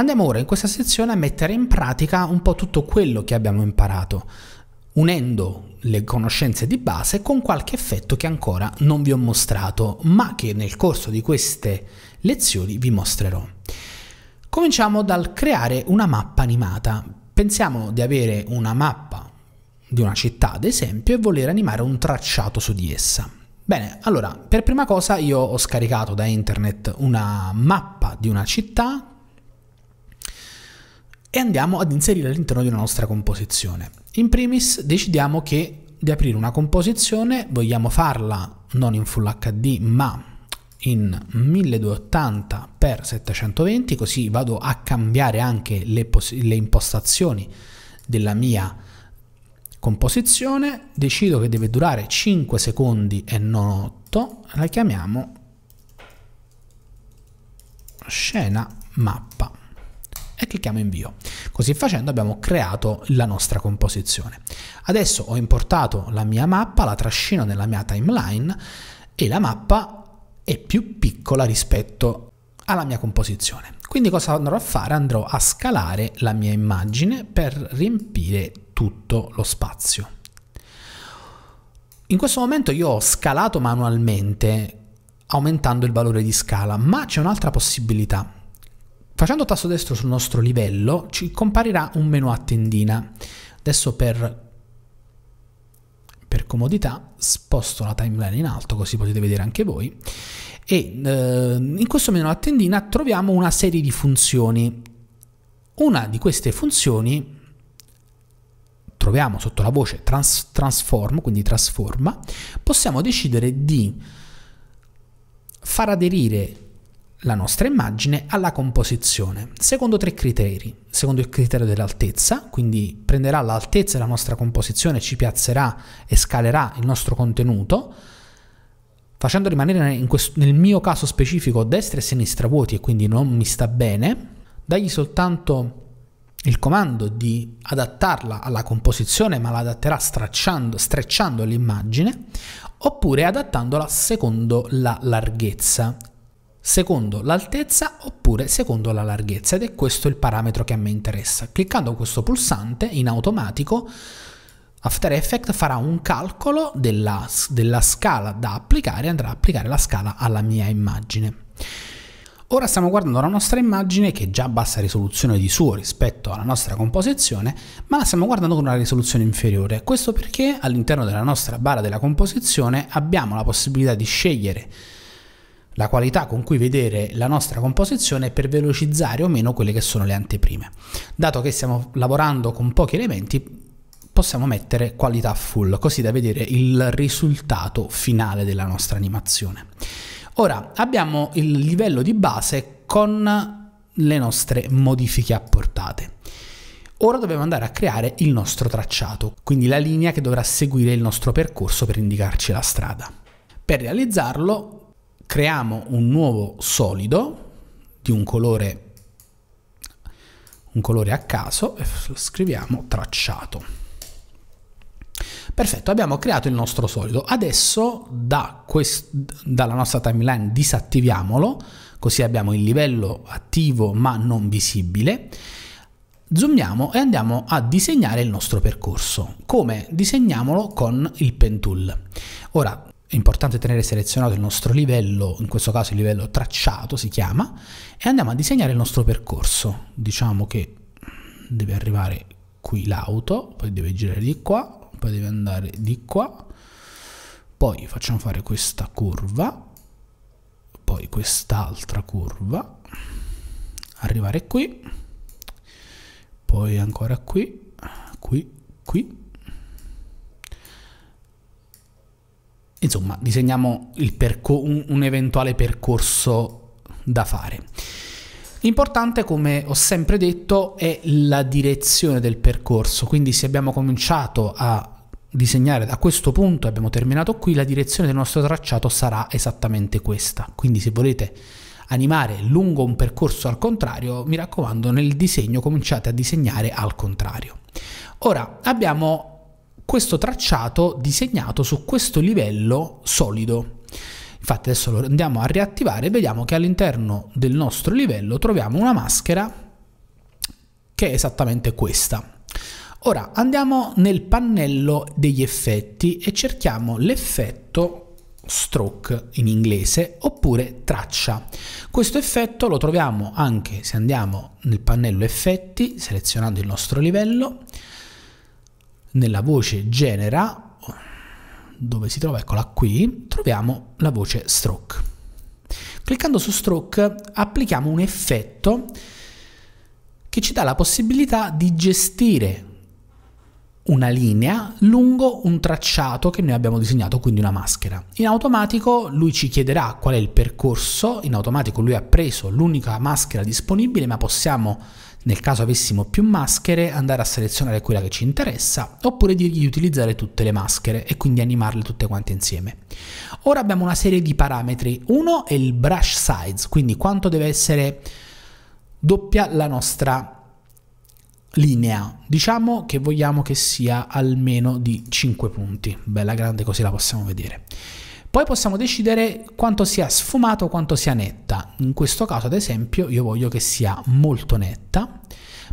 Andiamo ora in questa sezione a mettere in pratica un po' tutto quello che abbiamo imparato, unendo le conoscenze di base con qualche effetto che ancora non vi ho mostrato, ma che nel corso di queste lezioni vi mostrerò. Cominciamo dal creare una mappa animata. Pensiamo di avere una mappa di una città, ad esempio, e voler animare un tracciato su di essa. Bene, allora, per prima cosa io ho scaricato da internet una mappa di una città e andiamo ad inserire all'interno di una nostra composizione. In primis decidiamo che di aprire una composizione, vogliamo farla non in Full HD ma in 1280x720 così vado a cambiare anche le, le, impostazioni della mia composizione decido che deve durare 5 secondi e non 8 la chiamiamo scena mappa e clicchiamo invio. Così facendo abbiamo creato la nostra composizione. Adesso ho importato la mia mappa, la trascino nella mia timeline e la mappa è più piccola rispetto alla mia composizione. Quindi cosa andrò a fare? Andrò a scalare la mia immagine per riempire tutto lo spazio. In questo momento io ho scalato manualmente aumentando il valore di scala, ma c'è un'altra possibilità. Facendo tasto destro sul nostro livello ci comparirà un menu a tendina. Adesso per, per comodità sposto la timeline in alto così potete vedere anche voi e eh, in questo menu a tendina troviamo una serie di funzioni. Una di queste funzioni troviamo sotto la voce trans, transform, quindi trasforma, possiamo decidere di far aderire la nostra immagine alla composizione, secondo tre criteri. Secondo il criterio dell'altezza, quindi prenderà l'altezza della nostra composizione, ci piazzerà e scalerà il nostro contenuto, facendo rimanere questo, nel mio caso specifico destra e sinistra vuoti e quindi non mi sta bene, dagli soltanto il comando di adattarla alla composizione, ma la adatterà strecciando l'immagine, oppure adattandola secondo la larghezza secondo l'altezza oppure secondo la larghezza ed è questo il parametro che a me interessa. Cliccando questo pulsante in automatico After Effects farà un calcolo della, della scala da applicare e andrà a applicare la scala alla mia immagine. Ora stiamo guardando la nostra immagine che è già a bassa risoluzione di suo rispetto alla nostra composizione, ma la stiamo guardando con una risoluzione inferiore. Questo perché all'interno della nostra barra della composizione abbiamo la possibilità di scegliere la qualità con cui vedere la nostra composizione per velocizzare o meno quelle che sono le anteprime. Dato che stiamo lavorando con pochi elementi, possiamo mettere qualità full, così da vedere il risultato finale della nostra animazione. Ora abbiamo il livello di base con le nostre modifiche apportate. Ora dobbiamo andare a creare il nostro tracciato, quindi la linea che dovrà seguire il nostro percorso per indicarci la strada. Per realizzarlo creiamo un nuovo solido di un colore un colore a caso e scriviamo tracciato. Perfetto, abbiamo creato il nostro solido. Adesso da dalla nostra timeline disattiviamolo, così abbiamo il livello attivo ma non visibile. Zoomiamo e andiamo a disegnare il nostro percorso. Come? Disegniamolo con il pen tool. Ora, è importante tenere selezionato il nostro livello, in questo caso il livello tracciato si chiama, e andiamo a disegnare il nostro percorso. Diciamo che deve arrivare qui l'auto, poi deve girare di qua, poi deve andare di qua, poi facciamo fare questa curva, poi quest'altra curva, arrivare qui, poi ancora qui, qui, qui, insomma, disegniamo perco- un, un eventuale percorso da fare. L'importante, come ho sempre detto, è la direzione del percorso, quindi se abbiamo cominciato a disegnare da questo punto e abbiamo terminato qui, la direzione del nostro tracciato sarà esattamente questa. Quindi se volete animare lungo un percorso al contrario, mi raccomando, nel disegno cominciate a disegnare al contrario. Ora abbiamo questo tracciato disegnato su questo livello solido. Infatti adesso lo andiamo a riattivare e vediamo che all'interno del nostro livello troviamo una maschera che è esattamente questa. Ora andiamo nel pannello degli effetti e cerchiamo l'effetto stroke in inglese oppure traccia. Questo effetto lo troviamo anche se andiamo nel pannello effetti selezionando il nostro livello nella voce genera, dove si trova, eccola qui, troviamo la voce stroke. Cliccando su stroke applichiamo un effetto che ci dà la possibilità di gestire una linea lungo un tracciato che noi abbiamo disegnato, quindi una maschera. In automatico lui ci chiederà qual è il percorso, in automatico lui ha preso l'unica maschera disponibile, ma possiamo, nel caso avessimo più maschere, andare a selezionare quella che ci interessa, oppure dirgli di utilizzare tutte le maschere e quindi animarle tutte quante insieme. Ora abbiamo una serie di parametri. Uno è il brush size, quindi quanto deve essere doppia la nostra linea. Diciamo che vogliamo che sia almeno di 5 punti, bella grande così la possiamo vedere. Poi possiamo decidere quanto sia sfumato o quanto sia netta. In questo caso, ad esempio, io voglio che sia molto netta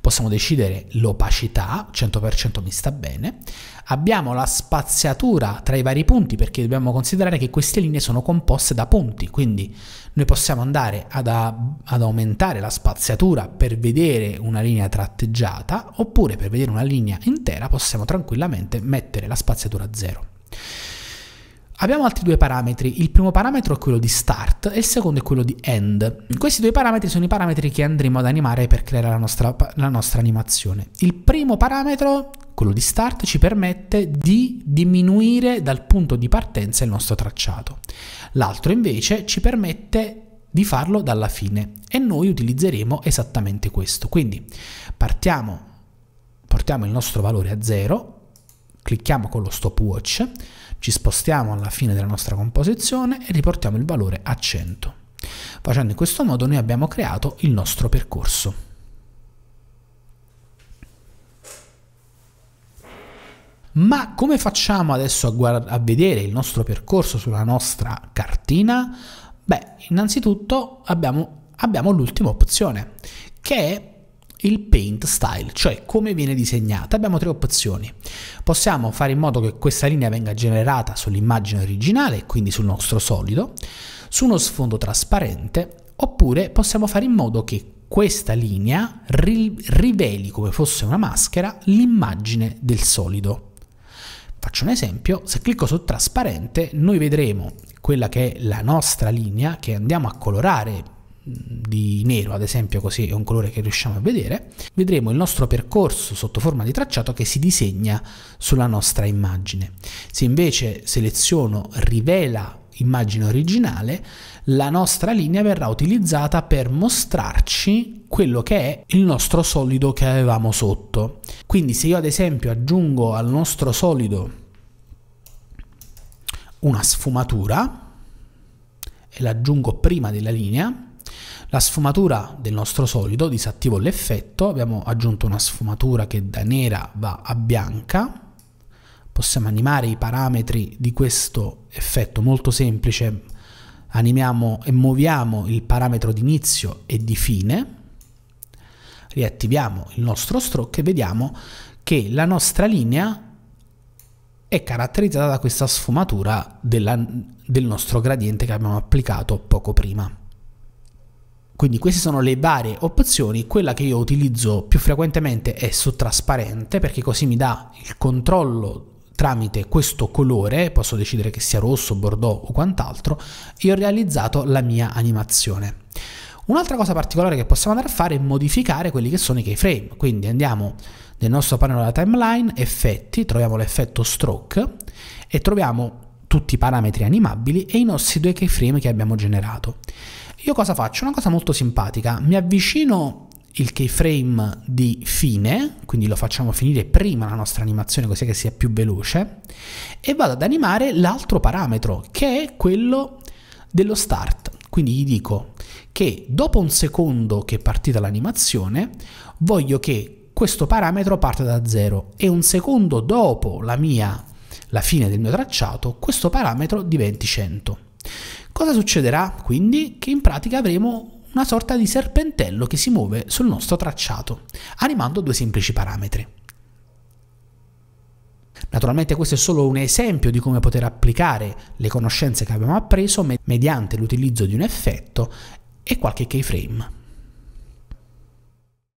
possiamo decidere l'opacità, 100% mi sta bene, abbiamo la spaziatura tra i vari punti perché dobbiamo considerare che queste linee sono composte da punti, quindi noi possiamo andare ad, ad aumentare la spaziatura per vedere una linea tratteggiata oppure per vedere una linea intera possiamo tranquillamente mettere la spaziatura a zero. Abbiamo altri due parametri, il primo parametro è quello di start e il secondo è quello di end. Questi due parametri sono i parametri che andremo ad animare per creare la nostra, la nostra animazione. Il primo parametro, quello di start, ci permette di diminuire dal punto di partenza il nostro tracciato. L'altro invece ci permette di farlo dalla fine e noi utilizzeremo esattamente questo. Quindi partiamo, portiamo il nostro valore a 0 Clicchiamo con lo stopwatch, ci spostiamo alla fine della nostra composizione e riportiamo il valore a 100. Facendo in questo modo noi abbiamo creato il nostro percorso. Ma come facciamo adesso a, a, vedere il nostro percorso sulla nostra cartina? Beh, innanzitutto abbiamo, abbiamo l'ultima opzione, che è il paint style, cioè come viene disegnata. Abbiamo tre opzioni. Possiamo fare in modo che questa linea venga generata sull'immagine originale, quindi sul nostro solido, su uno sfondo trasparente, oppure possiamo fare in modo che questa linea ri riveli come fosse una maschera l'immagine del solido. Faccio un esempio, se clicco su trasparente noi vedremo quella che è la nostra linea che andiamo a colorare di nero ad esempio così è un colore che riusciamo a vedere vedremo il nostro percorso sotto forma di tracciato che si disegna sulla nostra immagine se invece seleziono rivela immagine originale la nostra linea verrà utilizzata per mostrarci quello che è il nostro solido che avevamo sotto quindi se io ad esempio aggiungo al nostro solido una sfumatura e l'aggiungo prima della linea la sfumatura del nostro solido, disattivo l'effetto, abbiamo aggiunto una sfumatura che da nera va a bianca, possiamo animare i parametri di questo effetto molto semplice, animiamo e muoviamo il parametro di inizio e di fine, riattiviamo il nostro stroke e vediamo che la nostra linea è caratterizzata da questa sfumatura della, del nostro gradiente che abbiamo applicato poco prima. Quindi queste sono le varie opzioni, quella che io utilizzo più frequentemente è su trasparente perché così mi dà il controllo tramite questo colore, posso decidere che sia rosso, bordeaux o quant'altro, e ho realizzato la mia animazione. Un'altra cosa particolare che possiamo andare a fare è modificare quelli che sono i keyframe, quindi andiamo nel nostro pannello della timeline, effetti, troviamo l'effetto stroke e troviamo tutti i parametri animabili e i nostri due keyframe che abbiamo generato. Io cosa faccio? Una cosa molto simpatica, mi avvicino il keyframe di fine, quindi lo facciamo finire prima la nostra animazione così che sia più veloce, e vado ad animare l'altro parametro che è quello dello start. Quindi gli dico che dopo un secondo che è partita l'animazione voglio che questo parametro parta da zero e un secondo dopo la, mia, la fine del mio tracciato questo parametro diventi 100. Cosa succederà quindi? Che in pratica avremo una sorta di serpentello che si muove sul nostro tracciato, animando due semplici parametri. Naturalmente questo è solo un esempio di come poter applicare le conoscenze che abbiamo appreso mediante l'utilizzo di un effetto e qualche keyframe.